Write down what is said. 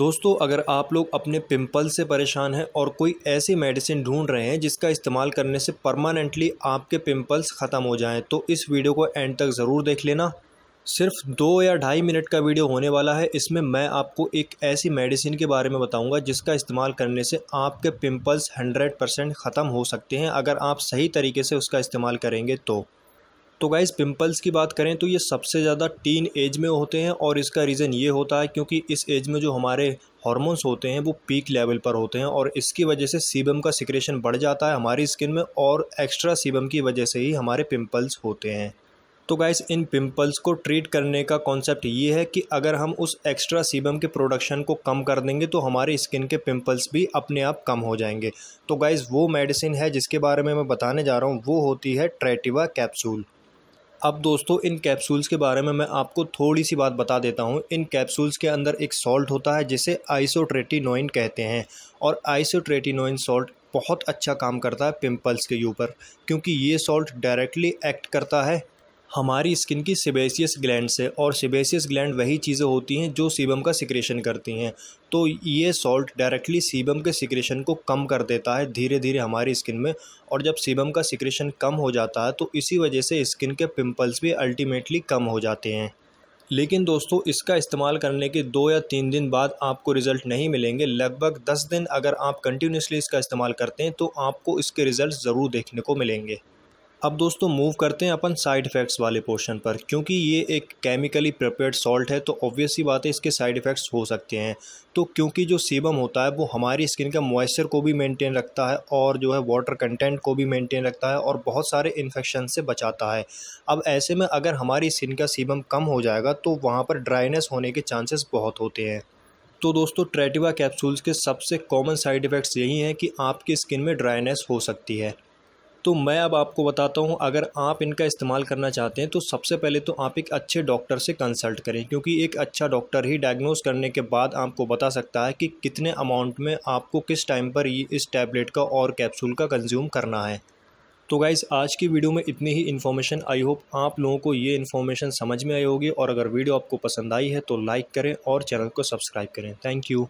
दोस्तों अगर आप लोग अपने पिंपल से परेशान हैं और कोई ऐसी मेडिसिन ढूंढ रहे हैं जिसका इस्तेमाल करने से परमानेंटली आपके पिंपल्स ख़त्म हो जाएं तो इस वीडियो को एंड तक ज़रूर देख लेना सिर्फ दो या ढाई मिनट का वीडियो होने वाला है इसमें मैं आपको एक ऐसी मेडिसिन के बारे में बताऊंगा जिसका इस्तेमाल करने से आपके पिंपल्स 100 परसेंट ख़त्म हो सकते हैं अगर आप सही तरीके से उसका इस्तेमाल करेंगे तो तो गाइज़ पिंपल्स की बात करें तो ये सबसे ज़्यादा टीन एज में होते हैं और इसका रीज़न ये होता है क्योंकि इस एज में जो हमारे हॉर्मोन्स होते हैं वो पीक लेवल पर होते हैं और इसकी वजह से सीबम का सिक्रेशन बढ़ जाता है हमारी स्किन में और एक्स्ट्रा सीबम की वजह से ही हमारे पिम्पल्स होते हैं तो गाइस इन पिंपल्स को ट्रीट करने का कॉन्सेप्ट ये है कि अगर हम उस एक्स्ट्रा सीबम के प्रोडक्शन को कम कर देंगे तो हमारे स्किन के पिंपल्स भी अपने आप कम हो जाएंगे तो गाइस वो मेडिसिन है जिसके बारे में मैं बताने जा रहा हूँ वो होती है ट्रेटिवा कैप्सूल अब दोस्तों इन कैप्सूल्स के बारे में मैं आपको थोड़ी सी बात बता देता हूँ इन कैप्सूल्स के अंदर एक सॉल्ट होता है जिसे आइसोट्रेटिनोइन कहते हैं और आइसोट्रेटिनोइन सॉल्ट बहुत अच्छा काम करता है पिंपल्स के ऊपर क्योंकि ये सॉल्ट डायरेक्टली एक्ट करता है हमारी स्किन की सिबेसियस ग्लैंड है और सिबेसियस ग्लैंड वही चीज़ें होती हैं जो सीबम का सिक्रेशन करती हैं तो ये सॉल्ट डायरेक्टली सीबम के सिक्रेशन को कम कर देता है धीरे धीरे हमारी स्किन में और जब सीबम का सिक्रेशन कम हो जाता है तो इसी वजह से स्किन के पिंपल्स भी अल्टीमेटली कम हो जाते हैं लेकिन दोस्तों इसका इस्तेमाल करने के दो या तीन दिन बाद आपको रिज़ल्ट नहीं मिलेंगे लगभग दस दिन अगर आप कंटिन्यूसली इसका इस्तेमाल करते हैं तो आपको इसके रिज़ल्ट ज़रूर देखने को मिलेंगे अब दोस्तों मूव करते हैं अपन साइड इफ़ेक्ट्स वाले पोर्शन पर क्योंकि ये एक केमिकली प्रिपेयर्ड सॉल्ट है तो ऑब्वियस ही बात है इसके साइड इफ़ेक्ट्स हो सकते हैं तो क्योंकि जो सीबम होता है वो हमारी स्किन का मॉइस्चर को भी मेंटेन रखता है और जो है वाटर कंटेंट को भी मेंटेन रखता है और बहुत सारे इन्फेक्शन से बचाता है अब ऐसे में अगर हमारी स्किन का सीबम कम हो जाएगा तो वहाँ पर ड्राइनेस होने के चांसेस बहुत होते हैं तो दोस्तों ट्रेटिवा कैप्सूल्स के सबसे कॉमन साइड इफ़ेक्ट्स यही हैं कि आपकी स्किन में ड्राइनेस हो सकती है तो मैं अब आपको बताता हूँ अगर आप इनका इस्तेमाल करना चाहते हैं तो सबसे पहले तो आप एक अच्छे डॉक्टर से कंसल्ट करें क्योंकि एक अच्छा डॉक्टर ही डायग्नोस करने के बाद आपको बता सकता है कि कितने अमाउंट में आपको किस टाइम पर ये इस टैबलेट का और कैप्सूल का कंज्यूम करना है तो गाइज़ आज की वीडियो में इतनी ही इन्फॉर्मेशन आई होप आप लोगों को ये इन्फॉर्मेशन समझ में आई होगी और अगर वीडियो आपको पसंद आई है तो लाइक करें और चैनल को सब्सक्राइब करें थैंक यू